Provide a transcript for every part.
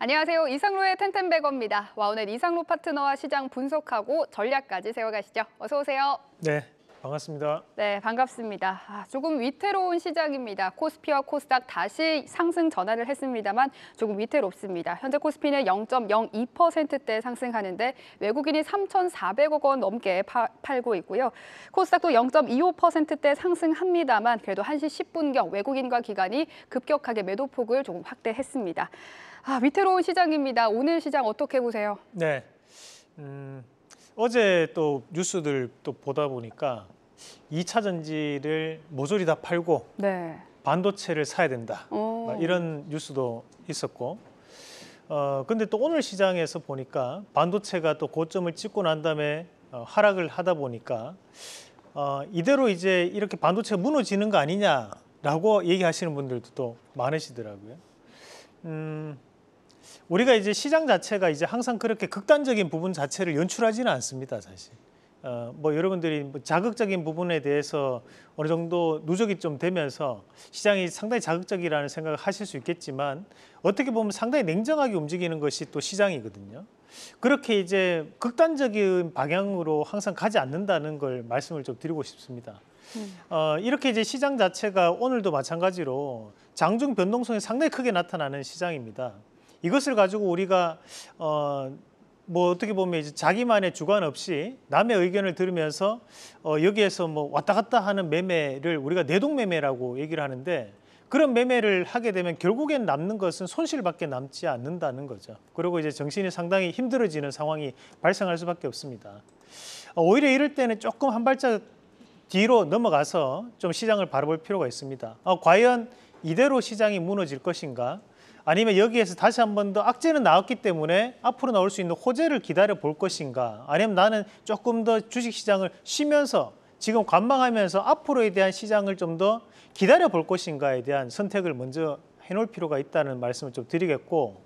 안녕하세요. 이상로의 텐텐백어입니다. 와우넷 이상로 파트너와 시장 분석하고 전략까지 세워가시죠. 어서 오세요. 네, 반갑습니다. 네, 반갑습니다. 아, 조금 위태로운 시작입니다. 코스피와 코스닥 다시 상승 전환을 했습니다만 조금 위태롭습니다. 현재 코스피는 0.02%대 상승하는데 외국인이 3,400억 원 넘게 파, 팔고 있고요. 코스닥도 0.25%대 상승합니다만 그래도 1시 10분경 외국인과 기관이 급격하게 매도폭을 조금 확대했습니다. 아, 위태로운 시장입니다. 오늘 시장 어떻게 보세요? 네. 음... 어제 또 뉴스들 또 보다 보니까 2차 전지를 모조리 다 팔고 네. 반도체를 사야 된다. 오. 이런 뉴스도 있었고 어, 근데 또 오늘 시장에서 보니까 반도체가 또 고점을 찍고 난 다음에 어, 하락을 하다 보니까 어, 이대로 이제 이렇게 반도체 무너지는 거 아니냐라고 얘기하시는 분들도 또 많으시더라고요. 음, 우리가 이제 시장 자체가 이제 항상 그렇게 극단적인 부분 자체를 연출하지는 않습니다, 사실. 어, 뭐 여러분들이 뭐 자극적인 부분에 대해서 어느 정도 누적이 좀 되면서 시장이 상당히 자극적이라는 생각을 하실 수 있겠지만 어떻게 보면 상당히 냉정하게 움직이는 것이 또 시장이거든요. 그렇게 이제 극단적인 방향으로 항상 가지 않는다는 걸 말씀을 좀 드리고 싶습니다. 음. 어, 이렇게 이제 시장 자체가 오늘도 마찬가지로 장중 변동성이 상당히 크게 나타나는 시장입니다. 이것을 가지고 우리가 어, 뭐 어떻게 보면 이제 자기만의 주관 없이 남의 의견을 들으면서 어, 여기에서 뭐 왔다 갔다 하는 매매를 우리가 내동매매라고 얘기를 하는데 그런 매매를 하게 되면 결국엔 남는 것은 손실밖에 남지 않는다는 거죠. 그리고 이제 정신이 상당히 힘들어지는 상황이 발생할 수밖에 없습니다. 어, 오히려 이럴 때는 조금 한 발짝 뒤로 넘어가서 좀 시장을 바라볼 필요가 있습니다. 어, 과연 이대로 시장이 무너질 것인가? 아니면 여기에서 다시 한 번 더 악재는 나왔기 때문에 앞으로 나올 수 있는 호재를 기다려 볼 것인가 아니면 나는 조금 더 주식시장을 쉬면서 지금 관망하면서 앞으로에 대한 시장을 좀 더 기다려 볼 것인가에 대한 선택을 먼저 해놓을 필요가 있다는 말씀을 좀 드리겠고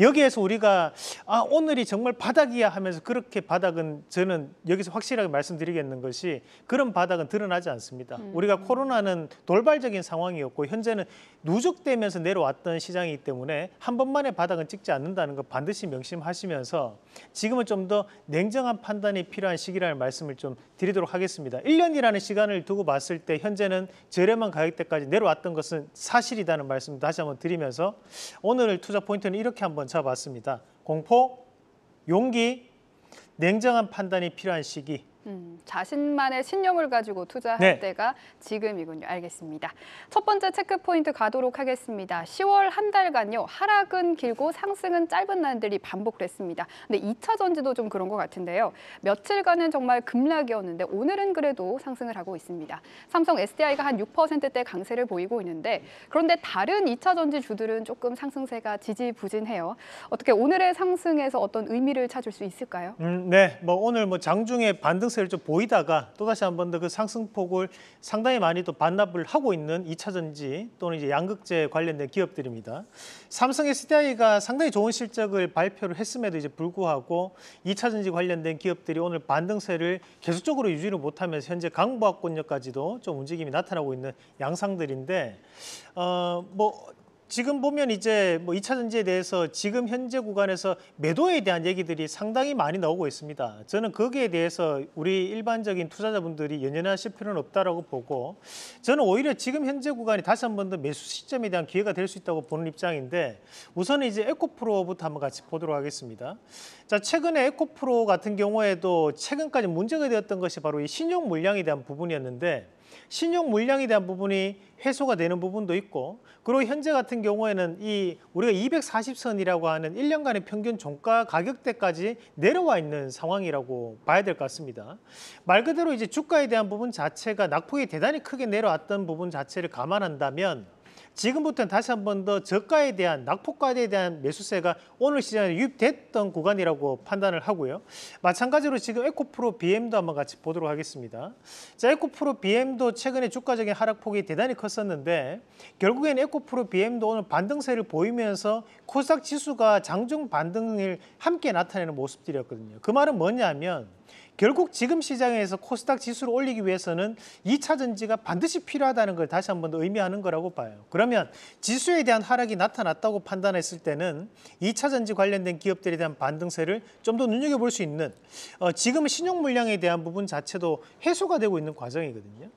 여기에서 우리가 아 오늘이 정말 바닥이야 하면서 그렇게 바닥은 저는 여기서 확실하게 말씀드리겠는 것이 그런 바닥은 드러나지 않습니다. 음. 우리가 코로나는 돌발적인 상황이었고 현재는 누적되면서 내려왔던 시장이기 때문에 한 번만에 바닥은 찍지 않는다는 거 반드시 명심하시면서 지금은 좀 더 냉정한 판단이 필요한 시기라는 말씀을 좀 드리도록 하겠습니다. 1년이라는 시간을 두고 봤을 때 현재는 저렴한 가격대까지 내려왔던 것은 사실이라는 말씀 다시 한번 드리면서 오늘 투자 포인트는 이렇게 한번 번쳐봤습니다. 공포, 용기, 냉정한 판단이 필요한 시기, 음, 자신만의 신념을 가지고 투자할 네. 때가 지금이군요. 알겠습니다. 첫 번째 체크포인트 가도록 하겠습니다. 10월 한 달간요. 하락은 길고 상승은 짧은 날들이 반복됐습니다. 근데 2차 전지도 좀 그런 것 같은데요. 며칠간은 정말 급락이었는데 오늘은 그래도 상승을 하고 있습니다. 삼성 SDI가 한 6%대 강세를 보이고 있는데 그런데 다른 2차 전지 주들은 조금 상승세가 지지부진해요. 어떻게 오늘의 상승에서 어떤 의미를 찾을 수 있을까요? 음, 네. 뭐 오늘 뭐 장중에 반등 상승세를 좀 보이다가 또다시 한 번 더 그 상승폭을 상당히 많이 또 반납을 하고 있는 2차전지 또는 이제 양극재 관련된 기업들입니다. 삼성 SDI가 상당히 좋은 실적을 발표를 했음에도 이제 불구하고 2차전지 관련된 기업들이 오늘 반등세를 계속적으로 유지를 못하면서 현재 강보합권역까지도좀 움직임이 나타나고 있는 양상들인데 어뭐 지금 보면 이제 뭐 2차 전지에 대해서 지금 현재 구간에서 매도에 대한 얘기들이 상당히 많이 나오고 있습니다. 저는 거기에 대해서 우리 일반적인 투자자분들이 연연하실 필요는 없다고 보고 저는 오히려 지금 현재 구간이 다시 한 번 더 매수 시점에 대한 기회가 될 수 있다고 보는 입장인데 우선은 이제 에코프로부터 한번 같이 보도록 하겠습니다. 자, 최근에 에코프로 같은 경우에도 최근까지 문제가 되었던 것이 바로 이 신용 물량에 대한 부분이었는데 신용 물량에 대한 부분이 해소가 되는 부분도 있고 그리고 현재 같은 경우에는 이 우리가 240선이라고 하는 1년간의 평균 종가 가격대까지 내려와 있는 상황이라고 봐야 될 것 같습니다. 말 그대로 이제 주가에 대한 부분 자체가 낙폭이 대단히 크게 내려왔던 부분 자체를 감안한다면 지금부터는 다시 한 번 더 저가에 대한 낙폭과대에 대한 매수세가 오늘 시장에 유입됐던 구간이라고 판단을 하고요. 마찬가지로 지금 에코프로 BM도 한번 같이 보도록 하겠습니다. 자, 에코프로 BM도 최근에 주가적인 하락폭이 대단히 컸었는데 결국엔 에코프로 BM도 오늘 반등세를 보이면서 코스닥 지수가 장중 반등을 함께 나타내는 모습들이었거든요. 그 말은 뭐냐면 결국 지금 시장에서 코스닥 지수를 올리기 위해서는 이차전지가 반드시 필요하다는 걸 다시 한 번 더 의미하는 거라고 봐요. 그러면 지수에 대한 하락이 나타났다고 판단했을 때는 2차 전지 관련된 기업들에 대한 반등세를 좀 더 눈여겨볼 수 있는 어, 지금 신용 물량에 대한 부분 자체도 해소가 되고 있는 과정이거든요.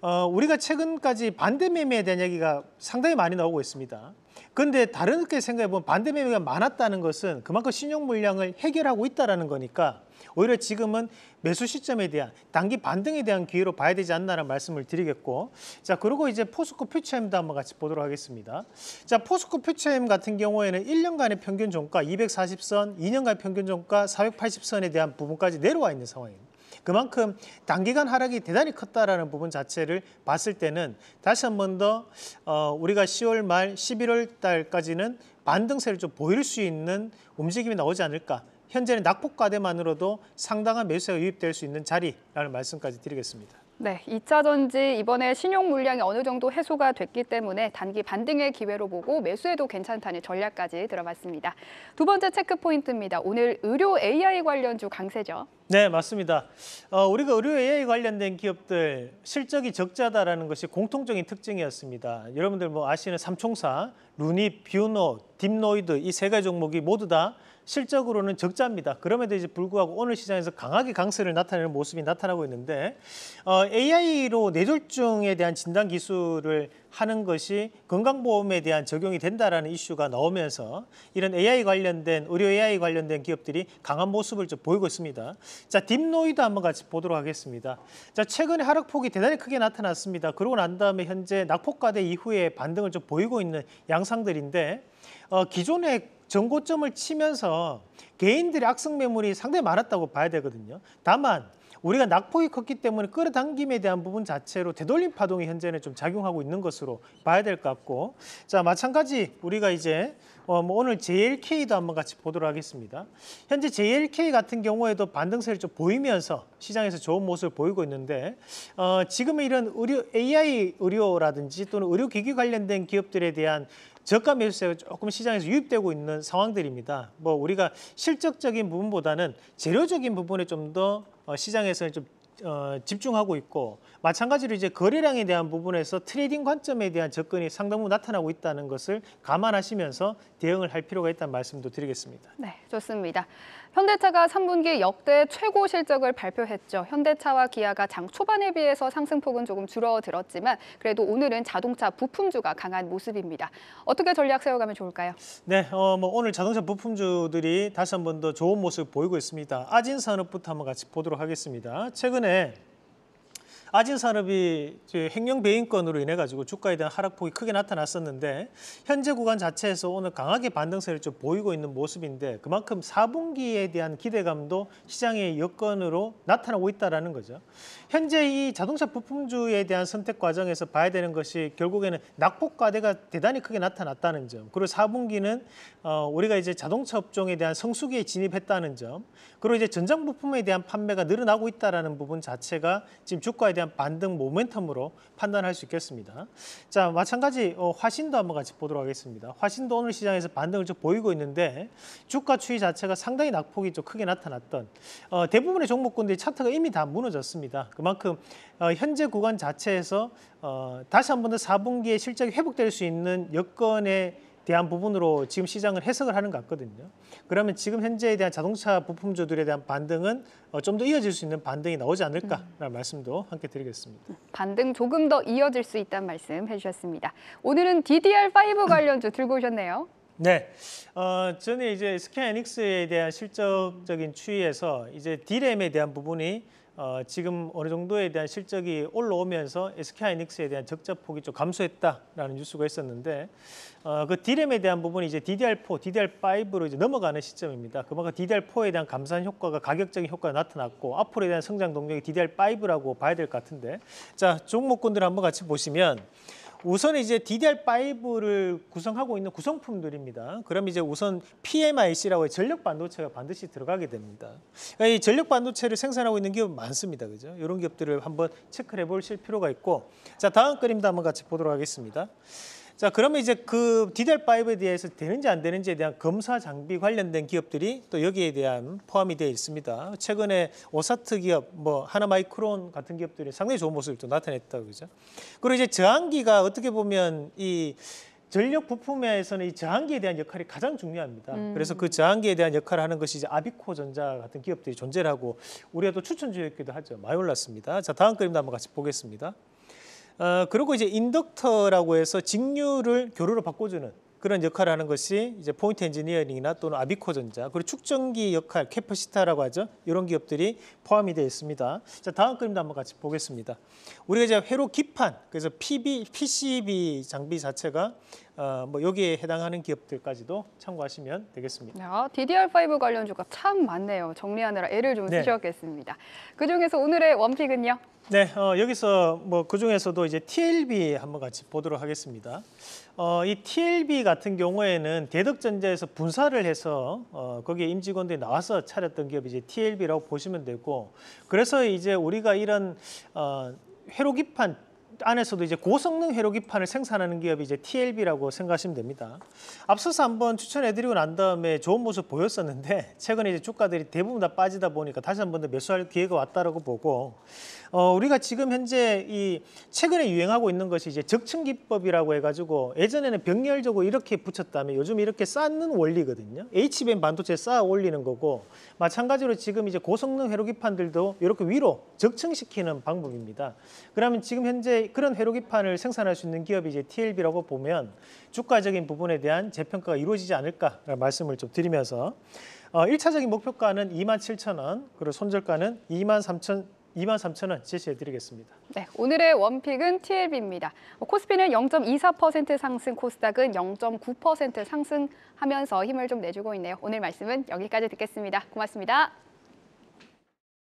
어, 우리가 최근까지 반대 매매에 대한 얘기가 상당히 많이 나오고 있습니다. 그런데 다른 게 생각해보면 반대 매매가 많았다는 것은 그만큼 신용 물량을 해결하고 있다는 라 거니까 오히려 지금은 매수 시점에 대한 단기 반등에 대한 기회로 봐야 되지 않나라는 말씀을 드리겠고 자 그리고 이제 포스코 퓨처엠도 한번 같이 보도록 하겠습니다. 자 포스코 퓨처엠 같은 경우에는 1년간의 평균 종가 240선, 2년간 의 평균 종가 480선에 대한 부분까지 내려와 있는 상황입니다. 그만큼 단기간 하락이 대단히 컸다라는 부분 자체를 봤을 때는 다시 한 번더 어, 우리가 10월 말 11월 달까지는 반등세를 좀 보일 수 있는 움직임이 나오지 않을까 현재는 낙폭과대만으로도 상당한 매수세가 유입될 수 있는 자리라는 말씀까지 드리겠습니다. 네, 2차 전지 이번에 신용 물량이 어느 정도 해소가 됐기 때문에 단기 반등의 기회로 보고 매수에도 괜찮다는 전략까지 들어봤습니다. 두 번째 체크 포인트입니다. 오늘 의료 AI 관련주 강세죠? 네, 맞습니다. 어, 우리가 의료 AI 관련된 기업들 실적이 적자다라는 것이 공통적인 특징이었습니다. 여러분들 뭐 아시는 삼총사, 루니, 뷰노, 딥노이드 이 세 가지 종목이 모두 다 실적으로는 적자입니다. 그럼에도 이제 불구하고 오늘 시장에서 강하게 강세를 나타내는 모습이 나타나고 있는데 어, AI로 뇌졸중에 대한 진단 기술을 하는 것이 건강보험에 대한 적용이 된다라는 이슈가 나오면서 이런 AI 관련된 의료 AI 관련된 기업들이 강한 모습을 좀 보이고 있습니다. 자, 딥노이도 한번 같이 보도록 하겠습니다. 자, 최근에 하락폭이 대단히 크게 나타났습니다. 그러고 난 다음에 현재 낙폭과대 이후에 반등을 좀 보이고 있는 양상들인데 어, 기존의 정고점을 치면서 개인들의 악성 매물이 상당히 많았다고 봐야 되거든요. 다만 우리가 낙폭이 컸기 때문에 끌어당김에 대한 부분 자체로 되돌림 파동이 현재는 좀 작용하고 있는 것으로 봐야 될 것 같고 자 마찬가지 우리가 이제 어, 뭐 오늘 JLK도 한번 같이 보도록 하겠습니다. 현재 JLK 같은 경우에도 반등세를 좀 보이면서 시장에서 좋은 모습을 보이고 있는데 어, 지금은 이런 의료, AI 의료라든지 또는 의료기기 관련된 기업들에 대한 저가 매수세가 조금 시장에서 유입되고 있는 상황들입니다. 뭐 우리가 실적적인 부분보다는 재료적인 부분에 좀 더시장에서좀 어, 어, 집중하고 있고 마찬가지로 이제 거래량에 대한 부분에서 트레이딩 관점에 대한 접근이 상당 히 나타나고 있다는 것을 감안하시면서 대응을 할 필요가 있다는 말씀도 드리겠습니다. 네, 좋습니다. 현대차가 3분기 역대 최고 실적을 발표했죠. 현대차와 기아가 장 초반에 비해서 상승폭은 조금 줄어들었지만 그래도 오늘은 자동차 부품주가 강한 모습입니다. 어떻게 전략 세워가면 좋을까요? 네, 어, 뭐 오늘 자동차 부품주들이 다시 한 번 더 좋은 모습 보이고 있습니다. 아진산업부터 한번 같이 보도록 하겠습니다. 최근에 아진산업이 횡령 배임건으로 인해 가지고 주가에 대한 하락폭이 크게 나타났었는데 현재 구간 자체에서 오늘 강하게 반등세를 좀 보이고 있는 모습인데 그만큼 4분기에 대한 기대감도 시장의 여건으로 나타나고 있다는 거죠. 현재 이 자동차 부품주에 대한 선택 과정에서 봐야 되는 것이 결국에는 낙폭과대가 대단히 크게 나타났다는 점 그리고 4분기는 어, 우리가 이제 자동차 업종에 대한 성수기에 진입했다는 점 그리고 이제 전장 부품에 대한 판매가 늘어나고 있다는 부분 자체가 지금 주가에 대한 반등 모멘텀으로 판단할 수 있겠습니다. 자, 마찬가지 어, 화신도 한번 같이 보도록 하겠습니다. 화신도 오늘 시장에서 반등을 좀 보이고 있는데 주가 추이 자체가 상당히 낙폭이 좀 크게 나타났던 어, 대부분의 종목군들이 차트가 이미 다 무너졌습니다. 그만큼 어, 현재 구간 자체에서 어, 다시 한 번 더 4분기에 실적이 회복될 수 있는 여건의 대한 부분으로 지금 시장을 해석을 하는 것 같거든요. 그러면 지금 현재에 대한 자동차 부품주들에 대한 반등은 어, 좀더 이어질 수 있는 반등이 나오지 않을까라는 음. 말씀도 함께 드리겠습니다. 반등 조금 더 이어질 수 있다는 말씀 해주셨습니다. 오늘은 DDR5 관련주 들고 오셨네요. 네, 어, 전에 이제 스퀘어 에닉스에 대한 실적적인 추이에서 이제 디램에 대한 부분이 어, 지금 어느 정도에 대한 실적이 올라오면서 SK하이닉스에 대한 적자 폭이 좀 감소했다라는 뉴스가 있었는데 어, 그 디램에 대한 부분이 이제 DDR4, DDR5로 이제 넘어가는 시점입니다. 그만큼 DDR4에 대한 감산 효과가 가격적인 효과가 나타났고 앞으로에 대한 성장 동력이 DDR5라고 봐야 될 것 같은데 자 종목군들 한번 같이 보시면 우선 이제 DDR5를 구성하고 있는 구성품들입니다. 그럼 이제 우선 PMIC라고 전력 반도체가 반드시 들어가게 됩니다. 그러니까 이 전력 반도체를 생산하고 있는 기업 많습니다. 그죠? 이런 기업들을 한번 체크해 보실 필요가 있고 자, 다음 그림도 한번 같이 보도록 하겠습니다. 자, 그러면 이제 그 DDR5에 대해서 되는지 안 되는지에 대한 검사 장비 관련된 기업들이 또 여기에 대한 포함이 되어 있습니다. 최근에 오사트 기업, 뭐 하나마이크론 같은 기업들이 상당히 좋은 모습을 또 나타냈다 고 그죠. 러 그리고 이제 저항기가 어떻게 보면 이 전력 부품에서는 이 저항기에 대한 역할이 가장 중요합니다. 음. 그래서 그 저항기에 대한 역할을 하는 것이 이제 아비코 전자 같은 기업들이 존재하고 를 우리가 또 추천주였기도 하죠. 많이 올랐습니다. 자, 다음 그림도 한번 같이 보겠습니다. 어, 그리고 이제 인덕터라고 해서 직류를 교류로 바꿔주는 그런 역할을 하는 것이 이제 포인트 엔지니어링이나 또는 아비코전자 그리고 축전기 역할 캐퍼시타라고 하죠 이런 기업들이 포함이 되어 있습니다. 자 다음 그림도 한번 같이 보겠습니다. 우리가 이제 회로 기판 그래서 PB, PCB 장비 자체가 어, 뭐 여기에 해당하는 기업들까지도 참고하시면 되겠습니다. 아, 어, DDR5 관련 주가 참 많네요. 정리하느라 애를 좀 네. 쓰셨겠습니다. 그중에서 오늘의 원픽은요? 네, 어, 여기서 뭐 그 중에서도 이제 TLB 한번 같이 보도록 하겠습니다. 어, 이 TLB 같은 경우에는 대덕전자에서 분사를 해서 어, 거기에 임직원들이 나와서 차렸던 기업이 이제 TLB라고 보시면 되고, 그래서 이제 우리가 이런 어, 회로기판 안에서도 이제 고성능 회로기판을 생산하는 기업이 이제 TLB라고 생각하시면 됩니다. 앞서서 한번 추천해드리고 난 다음에 좋은 모습 보였었는데 최근에 이제 주가들이 대부분 다 빠지다 보니까 다시 한번 더 매수할 기회가 왔다라고 보고 어, 우리가 지금 현재 이 최근에 유행하고 있는 것이 이제 적층기법이라고 해가지고 예전에는 병렬적으로 이렇게 붙였다면 요즘 이렇게 쌓는 원리거든요. HBM 반도체 쌓아 올리는 거고 마찬가지로 지금 이제 고성능 회로기판들도 이렇게 위로 적층시키는 방법입니다. 그러면 지금 현재 그런 회로기판을 생산할 수 있는 기업이 이제 TLB라고 보면 주가적인 부분에 대한 재평가가 이루어지지 않을까 말씀을 좀 드리면서 어, 1차적인 목표가는 27,000원, 그리고 손절가는 23,000원 23,000원 제시해드리겠습니다. 네, 오늘의 원픽은 TLB입니다. 뭐 코스피는 0.24% 상승, 코스닥은 0.9% 상승하면서 힘을 좀 내주고 있네요. 오늘 말씀은 여기까지 듣겠습니다. 고맙습니다.